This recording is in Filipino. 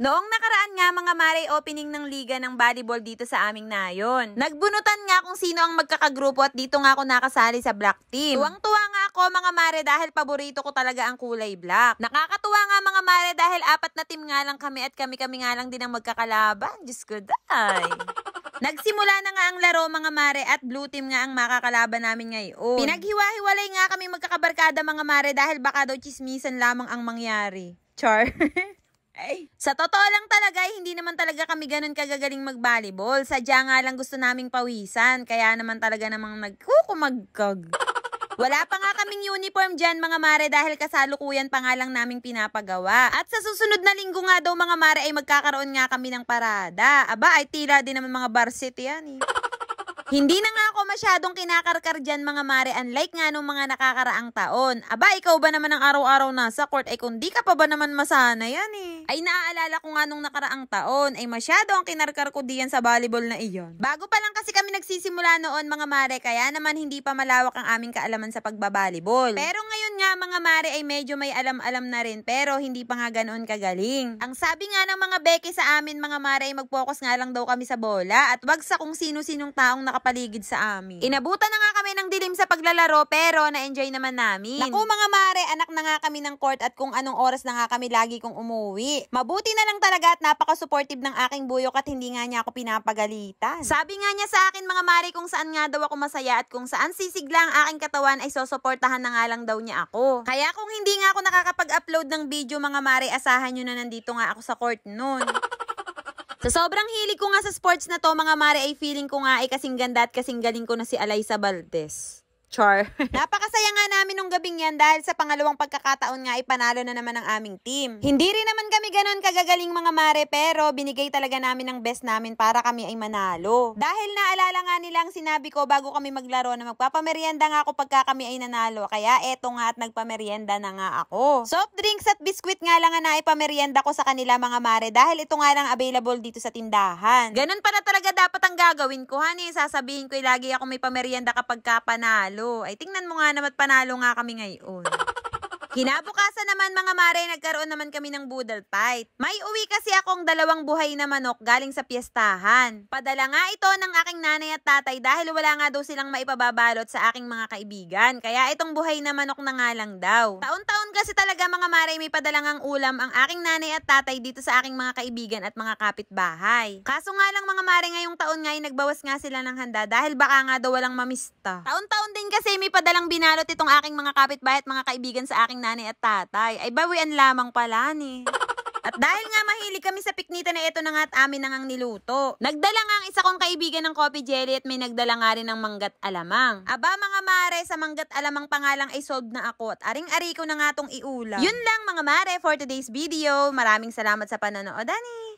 Noong nakaraan nga mga Maray opening ng liga ng volleyball dito sa aming nayon. Nagbunutan nga kung sino ang magkakagrupo at dito nga ako nakasali sa black team. Tuwang-tuwa nga ako mga Mare dahil paborito ko talaga ang kulay black. Nakakatuwa nga mga Mare dahil apat na team nga lang kami at kami-kami nga lang din ang magkakalaban. Diyos ko, day. Nagsimula na nga ang laro mga mare at blue team nga ang makakalaban namin ngayon. Pinaghiwa-hiwalay nga kami magkakabarkada mga mare dahil baka daw chismisan lamang ang mangyari. Char. Ay. Sa totoo lang talaga, hindi naman talaga kami ganun kagagaling mag-volleyball. Sadya nga lang gusto naming pawisan. Kaya naman talaga namang nagkukumagkag. Wala pa nga kaming uniform dyan mga mare dahil kasalukuyan pa nga lang naming pinapagawa. At sa susunod na linggo nga daw mga mare ay magkakaroon nga kami ng parada. Aba ay tila din naman mga varsity yan eh. Hindi na nga ako masyadong kinakarkar dyan mga mare unlike nga nung mga nakakaraang taon. Aba, ikaw ba naman ang araw-araw nasa court? Ay kundi ka pa ba naman masana yan eh. Ay naaalala ko nga nung nakaraang taon ay masyado ang kinarkar ko diyan sa volleyball na iyon. Bago pa lang kasi kami nagsisimula noon mga mare kaya naman hindi pa malawak ang aming kaalaman sa pagbabalibol. Pero ngayon nga mga mare ay medyo may alam-alam na rin pero hindi pa nga ganoon kagaling. Ang sabi nga ng mga beke sa amin mga mare ay mag-focus nga lang daw kami sa bola at wag sa kung sino-sinong taong naka nakapaligid sa amin. Inabutan na nga kami ng dilim sa paglalaro pero na-enjoy naman namin. Naku mga mare, anak na nga kami ng court at kung anong oras na nga kami lagi kong umuwi. Mabuti na lang talaga at napaka-supportive ng aking buyok at hindi nga niya ako pinapagalitan. Sabi nga niya sa akin mga mare kung saan nga daw ako masaya at kung saan sisigla ang aking katawan ay sosuportahan na nga lang daw niya ako. Kaya kung hindi nga ako nakakapag-upload ng video mga mare, asahan nyo na nandito nga ako sa court noon. Sa sobrang hilig ko nga sa sports na to, mga mare, ay feeling ko nga ay kasing ganda at kasing galing ko na si Alaysa Valdez. Char. Napakasaya nga namin nung gabing yan dahil sa pangalawang pagkakataon nga ipanalo na naman ang aming team. Hindi rin naman kami ganon kagagaling mga mare pero binigay talaga namin ang best namin para kami ay manalo. Dahil naalala nga nila sinabi ko bago kami maglaro na magpapamerienda nga ako pagka kami ay nanalo. Kaya eto nga at nagpamerienda na nga ako. Soft drinks at biskwit nga lang na ipamerienda ko sa kanila mga mare dahil ito nga lang available dito sa tindahan. Ganun pa na talaga dapat ang gagawin ko. Hani, sasabihin ko lagi ako may pamerienda kapag panalo panalo. Ay, tingnan mo nga naman panalo nga kami ngayon. Kinabukasan naman mga mare, nagkaroon naman kami ng boodle fight. May uwi kasi akong dalawang buhay na manok galing sa piyestahan. Padala nga ito ng aking nanay at tatay dahil wala nga daw silang maipababalot sa aking mga kaibigan. Kaya itong buhay na manok na nga lang daw. Taon-taon kasi talaga mga mare may padalangang ulam ang aking nanay at tatay dito sa aking mga kaibigan at mga kapitbahay. Kaso nga lang mga mare ngayong taon nga nagbawas nga sila ng handa dahil baka nga daw walang mamista. Taon-taon din Minsan kasi may padalang binalot itong aking mga kapitbahay at mga kaibigan sa aking nanay at tatay. Ay bawian lamang pala ni. At dahil nga mahilig kami sa piknita na ito na nga at amin nang ngang niluto. Nagdala nga ang isa kong kaibigan ng coffee jelly at may nagdala nga rin ng manggat alamang. Aba mga mare, sa manggat alamang pangalang ay solved na ako at aring-ari ko na nga tong iulam. Yun lang mga mare for today's video. Maraming salamat sa panonood. Dani!